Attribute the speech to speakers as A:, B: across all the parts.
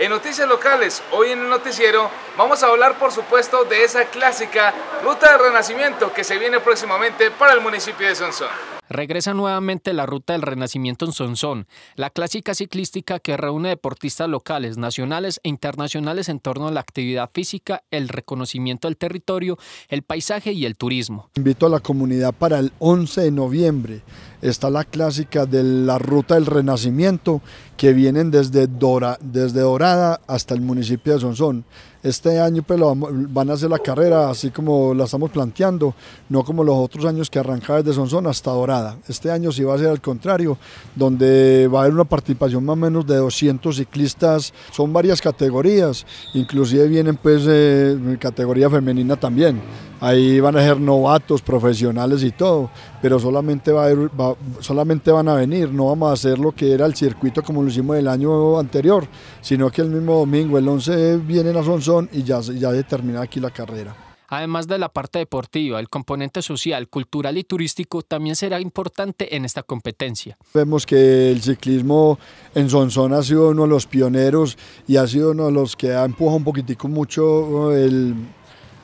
A: En noticias locales, hoy en el noticiero, vamos a hablar por supuesto de esa clásica ruta del renacimiento que se viene próximamente para el municipio de Sonsón. Regresa nuevamente la ruta del renacimiento en Sonsón, la clásica ciclística que reúne deportistas locales, nacionales e internacionales en torno a la actividad física, el reconocimiento del territorio, el paisaje y el turismo.
B: Invito a la comunidad para el 11 de noviembre. Está la clásica de la ruta del renacimiento que vienen desde Dora, desde Dora hasta el municipio de Sonsón. Este año pues, van a hacer la carrera así como la estamos planteando, no como los otros años que arrancaba desde Sonsón hasta Dorada. Este año sí va a ser al contrario, donde va a haber una participación más o menos de 200 ciclistas. Son varias categorías, inclusive vienen pues eh, categoría femenina también. Ahí van a ser novatos, profesionales y todo, pero solamente, va a solamente van a venir, no vamos a hacer lo que era el circuito como lo hicimos el año anterior, sino que el mismo domingo, el 11, vienen a Sonsón y ya, ya se termina aquí la carrera.
A: Además de la parte deportiva, el componente social, cultural y turístico también será importante en esta competencia.
B: Vemos que el ciclismo en Sonsón ha sido uno de los pioneros y ha sido uno de los que ha empujado un poquitico mucho eh, el,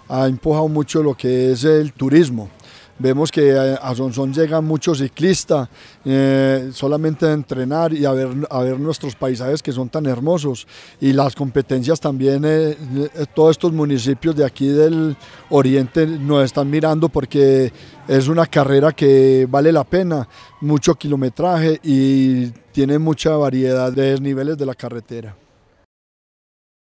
B: ha empujado mucho lo que es el turismo. Vemos que a Sonsón llegan muchos ciclistas eh, solamente a entrenar y a ver, a ver, nuestros paisajes que son tan hermosos y las competencias también, eh, eh, todos estos municipios de aquí del oriente nos están mirando porque es una carrera que vale la pena, mucho kilometraje y tiene mucha variedad de niveles de la carretera.